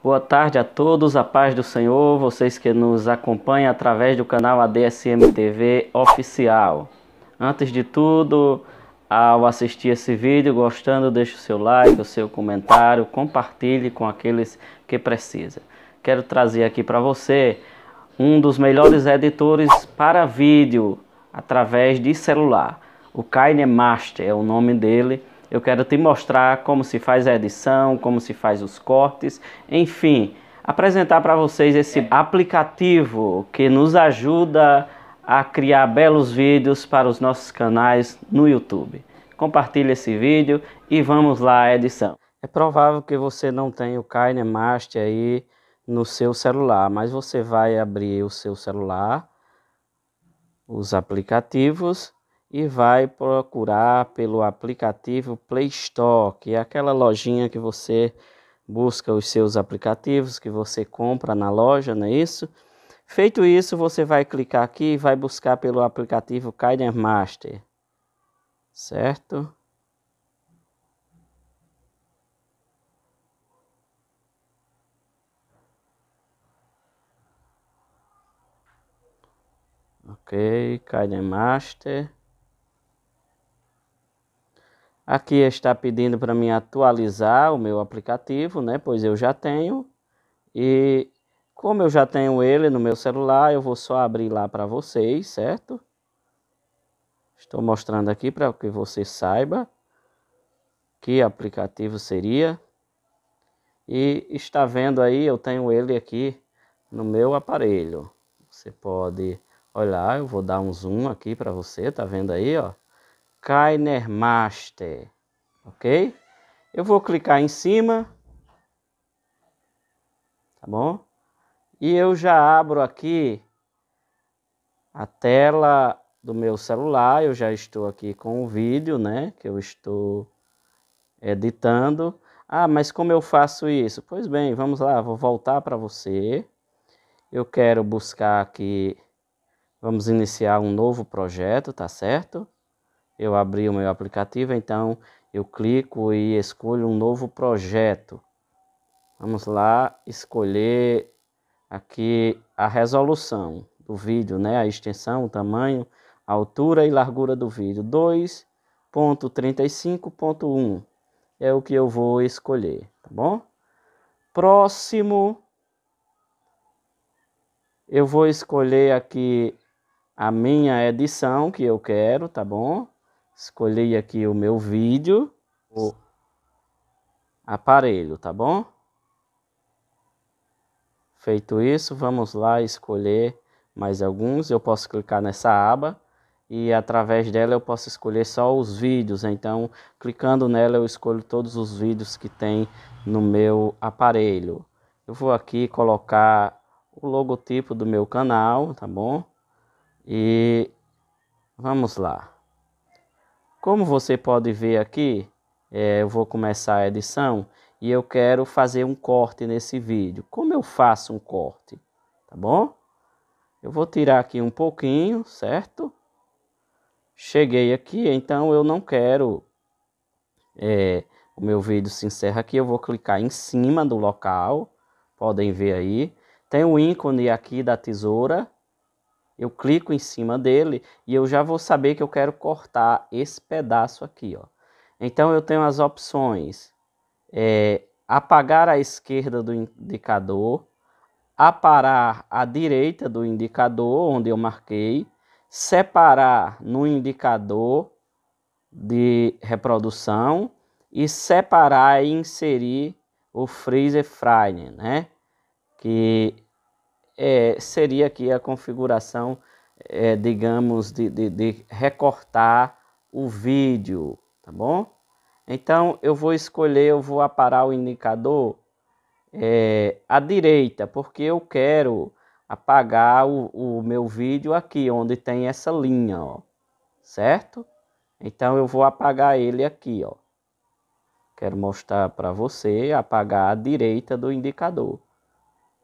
Boa tarde a todos, a paz do Senhor, vocês que nos acompanham através do canal ADSM TV oficial. Antes de tudo, ao assistir esse vídeo, gostando, deixe o seu like, o seu comentário, compartilhe com aqueles que precisam. Quero trazer aqui para você um dos melhores editores para vídeo através de celular. O KineMaster é o nome dele eu quero te mostrar como se faz a edição, como se faz os cortes, enfim, apresentar para vocês esse é. aplicativo que nos ajuda a criar belos vídeos para os nossos canais no YouTube. Compartilhe esse vídeo e vamos lá à edição. É provável que você não tenha o KineMaster aí no seu celular, mas você vai abrir o seu celular, os aplicativos e vai procurar pelo aplicativo Play Store, que é aquela lojinha que você busca os seus aplicativos que você compra na loja, não é isso? Feito isso, você vai clicar aqui e vai buscar pelo aplicativo Kaider Master, certo? Ok, Kaider Master. Aqui está pedindo para mim atualizar o meu aplicativo, né? Pois eu já tenho. E como eu já tenho ele no meu celular, eu vou só abrir lá para vocês, certo? Estou mostrando aqui para que você saiba que aplicativo seria. E está vendo aí, eu tenho ele aqui no meu aparelho. Você pode olhar, eu vou dar um zoom aqui para você, tá vendo aí, ó? Kainer Master, ok? Eu vou clicar em cima, tá bom? E eu já abro aqui a tela do meu celular, eu já estou aqui com o vídeo, né, que eu estou editando. Ah, mas como eu faço isso? Pois bem, vamos lá, vou voltar para você. Eu quero buscar aqui, vamos iniciar um novo projeto, tá certo? eu abri o meu aplicativo, então eu clico e escolho um novo projeto. Vamos lá escolher aqui a resolução do vídeo, né? A extensão, o tamanho, a altura e largura do vídeo. 2.35.1 é o que eu vou escolher, tá bom? Próximo eu vou escolher aqui a minha edição que eu quero, tá bom? escolhi aqui o meu vídeo, o aparelho, tá bom? Feito isso, vamos lá escolher mais alguns. Eu posso clicar nessa aba e através dela eu posso escolher só os vídeos. Então, clicando nela, eu escolho todos os vídeos que tem no meu aparelho. Eu vou aqui colocar o logotipo do meu canal, tá bom? E vamos lá. Como você pode ver aqui, é, eu vou começar a edição e eu quero fazer um corte nesse vídeo. Como eu faço um corte? Tá bom? Eu vou tirar aqui um pouquinho, certo? Cheguei aqui, então eu não quero... É, o meu vídeo se encerra aqui, eu vou clicar em cima do local. Podem ver aí. Tem o um ícone aqui da tesoura, eu clico em cima dele e eu já vou saber que eu quero cortar esse pedaço aqui, ó. Então eu tenho as opções é, apagar à esquerda do indicador, aparar à direita do indicador onde eu marquei, separar no indicador de reprodução e separar e inserir o freezer frame, né? Que é, seria aqui a configuração, é, digamos, de, de, de recortar o vídeo, tá bom? Então, eu vou escolher, eu vou aparar o indicador é, à direita, porque eu quero apagar o, o, meu vídeo aqui, onde tem essa linha, ó, certo? Então, eu vou apagar ele aqui, ó. Quero mostrar para você apagar a direita do indicador.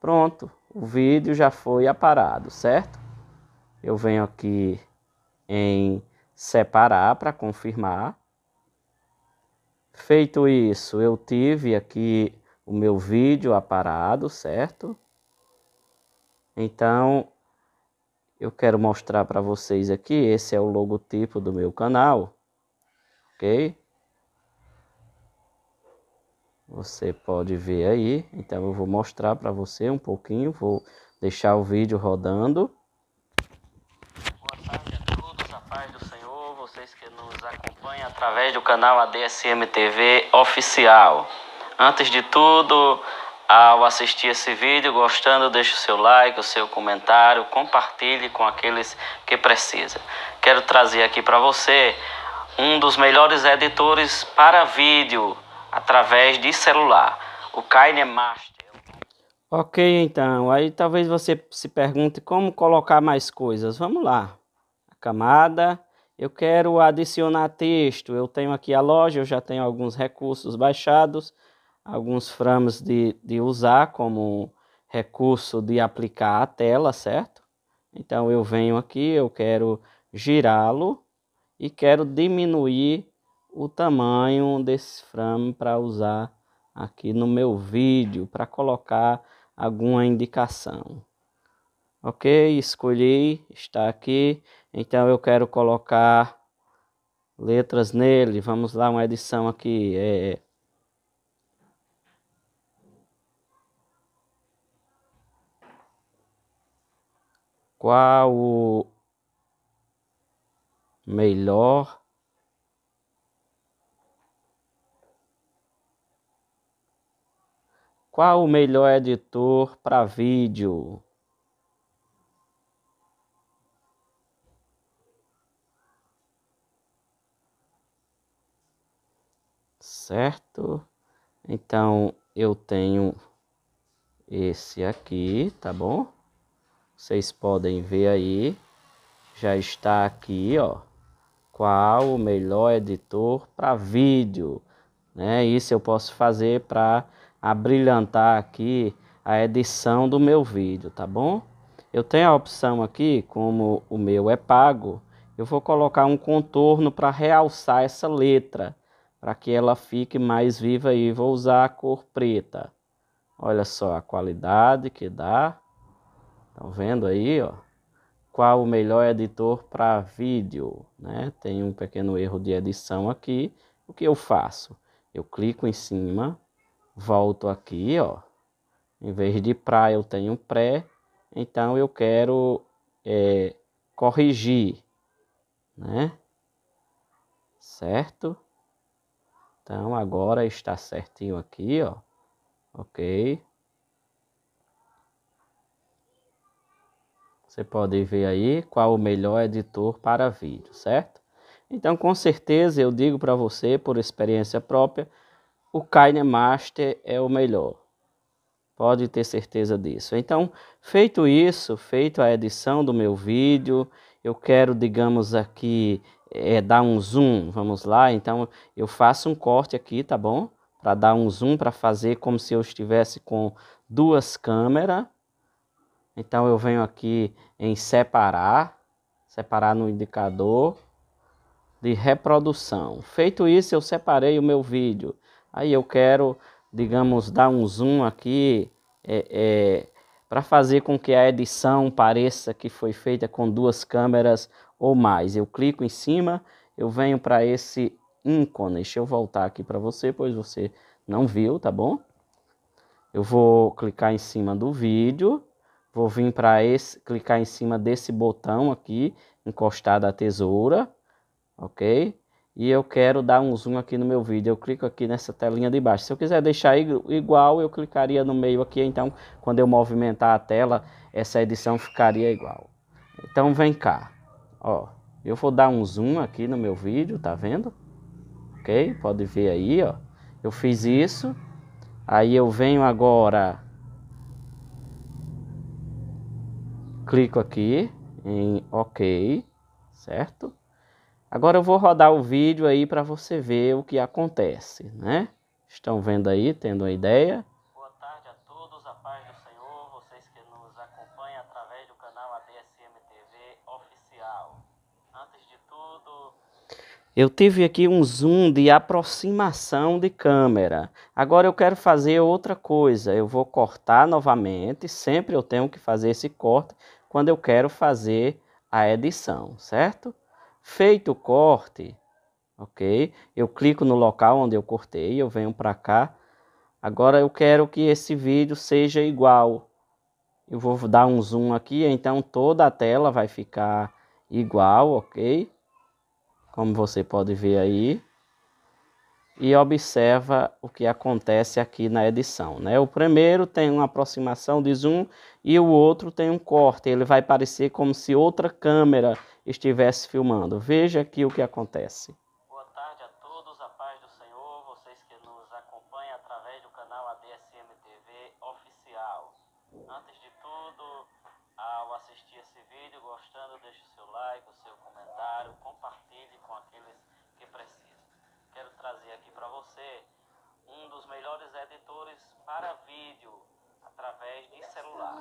Pronto o vídeo já foi aparado, certo? Eu venho aqui em separar para confirmar. Feito isso, eu tive aqui o meu vídeo aparado, certo? Então, eu quero mostrar para vocês aqui, esse é o logotipo do meu canal, ok? Você pode ver aí, então eu vou mostrar para você um pouquinho, vou deixar o vídeo rodando. Boa tarde a todos, a paz do Senhor, vocês que nos acompanham através do canal ADSM TV oficial. Antes de tudo, ao assistir esse vídeo, gostando, deixe o seu like, o seu comentário, compartilhe com aqueles que precisam. Quero trazer aqui para você um dos melhores editores para vídeo através de celular. O Kine Master. É ok, então. Aí talvez você se pergunte como colocar mais coisas. Vamos lá. A camada. Eu quero adicionar texto. Eu tenho aqui a loja, eu já tenho alguns recursos baixados, alguns frames de, de usar como recurso de aplicar a tela, certo? Então eu venho aqui, eu quero girá-lo e quero diminuir o tamanho desse frame para usar aqui no meu vídeo para colocar alguma indicação ok escolhi está aqui então eu quero colocar letras nele vamos lá uma edição aqui é, é. qual o melhor Qual o melhor editor para vídeo? Certo? Então eu tenho esse aqui, tá bom? Vocês podem ver aí, já está aqui, ó. Qual o melhor editor para vídeo? Né? Isso eu posso fazer para a brilhantar aqui a edição do meu vídeo, tá bom? Eu tenho a opção aqui, como o meu é pago, eu vou colocar um contorno para realçar essa letra, para que ela fique mais viva aí. Vou usar a cor preta. Olha só a qualidade que dá. Estão vendo aí, ó? Qual o melhor editor para vídeo, né? Tem um pequeno erro de edição aqui. O que eu faço? Eu clico em cima, volto aqui, ó. Em vez de pra, eu tenho pré. Então, eu quero é, corrigir, né? Certo? Então, agora está certinho aqui, ó. Ok. Você pode ver aí qual o melhor editor para vídeo, certo? Então, com certeza, eu digo para você, por experiência própria, o Master é o melhor. Pode ter certeza disso. Então, feito isso, feito a edição do meu vídeo, eu quero, digamos aqui, é, dar um zoom. Vamos lá, então eu faço um corte aqui, tá bom? Para dar um zoom, para fazer como se eu estivesse com duas câmeras. Então eu venho aqui em separar, separar no indicador de reprodução. Feito isso, eu separei o meu vídeo. Aí eu quero, digamos, dar um zoom aqui é, é, para fazer com que a edição pareça que foi feita com duas câmeras ou mais. Eu clico em cima, eu venho para esse ícone. Deixa eu voltar aqui para você, pois você não viu, tá bom? Eu vou clicar em cima do vídeo, vou vir para esse, clicar em cima desse botão aqui, encostado à tesoura, ok? e eu quero dar um zoom aqui no meu vídeo. Eu clico aqui nessa telinha de baixo. Se eu quiser deixar igual, eu clicaria no meio aqui. Então, quando eu movimentar a tela, essa edição ficaria igual. Então, vem cá. Ó, eu vou dar um zoom aqui no meu vídeo, tá vendo? Ok? Pode ver aí, ó. Eu fiz isso. Aí eu venho agora... Clico aqui em OK, certo? Agora eu vou rodar o vídeo aí para você ver o que acontece, né? Estão vendo aí, tendo uma ideia? Boa tarde a todos, a paz do Senhor, vocês que nos acompanham através do canal ADSM TV oficial. Antes de tudo, eu tive aqui um zoom de aproximação de câmera. Agora eu quero fazer outra coisa. Eu vou cortar novamente. Sempre eu tenho que fazer esse corte quando eu quero fazer a edição, certo? Feito o corte, ok? Eu clico no local onde eu cortei, eu venho para cá. Agora eu quero que esse vídeo seja igual. Eu vou dar um zoom aqui, então toda a tela vai ficar igual, ok? Como você pode ver aí. E observa o que acontece aqui na edição, né? O primeiro tem uma aproximação de zoom e o outro tem um corte. Ele vai parecer como se outra câmera estivesse filmando. Veja aqui o que acontece. Boa tarde a todos, a paz do Senhor, vocês que nos acompanham através do canal ADSM TV oficial. Antes de tudo, ao assistir esse vídeo, gostando, deixe o seu like, o seu comentário, compartilhe com aqueles que precisam. Quero trazer aqui para você um dos melhores editores para vídeo através de celular.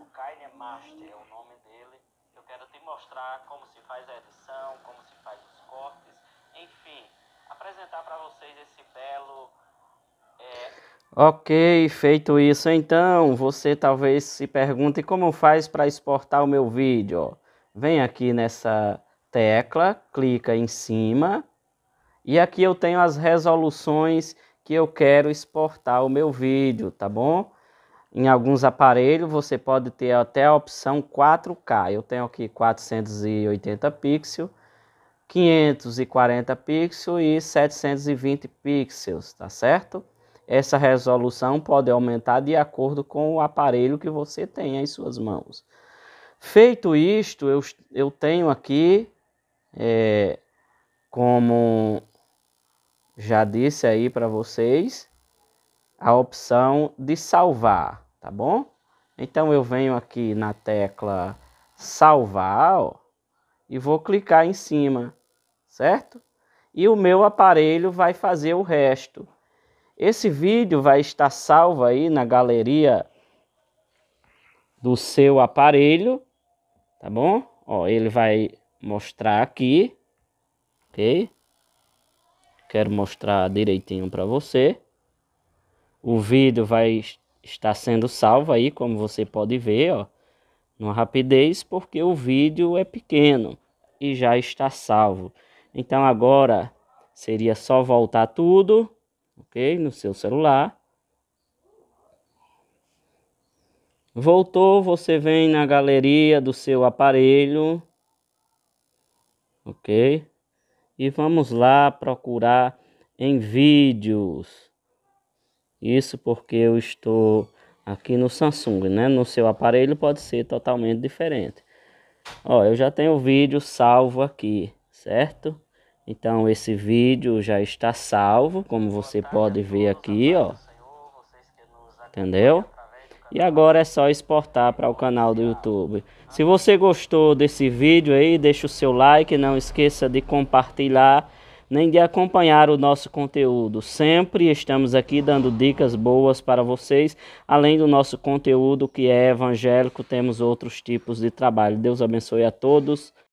O Kine Master é o nome dele. Eu quero te mostrar como se faz a edição, como se faz os cortes, enfim, apresentar para vocês esse belo. É... Ok, feito isso então, você talvez se pergunte como faz para exportar o meu vídeo. Vem aqui nessa tecla, clica em cima e aqui eu tenho as resoluções que eu quero exportar o meu vídeo, tá bom? Em alguns aparelhos você pode ter até a opção 4K. Eu tenho aqui 480 pixels, 540 pixels e 720 pixels, tá certo? Essa resolução pode aumentar de acordo com o aparelho que você tem em suas mãos. Feito isto, eu, eu tenho aqui, é, como já disse aí para vocês, a opção de salvar tá bom? Então eu venho aqui na tecla salvar ó, e vou clicar em cima, certo? E o meu aparelho vai fazer o resto. Esse vídeo vai estar salvo aí na galeria do seu aparelho, tá bom? Ó, ele vai mostrar aqui, ok? Quero mostrar direitinho para você. O vídeo vai está sendo salvo aí, como você pode ver, ó, numa rapidez, porque o vídeo é pequeno e já está salvo. Então agora seria só voltar tudo, ok, no seu celular. Voltou, você vem na galeria do seu aparelho, ok? E vamos lá procurar em vídeos. Isso porque eu estou aqui no Samsung, né? No seu aparelho pode ser totalmente diferente. Ó, eu já tenho o vídeo salvo aqui, certo? Então esse vídeo já está salvo, como você pode ver aqui, ó. Entendeu? E agora é só exportar para o canal do YouTube. Se você gostou desse vídeo aí, deixa o seu like, não esqueça de compartilhar nem de acompanhar o nosso conteúdo. Sempre estamos aqui dando dicas boas para vocês. Além do nosso conteúdo que é evangélico, temos outros tipos de trabalho. Deus abençoe a todos.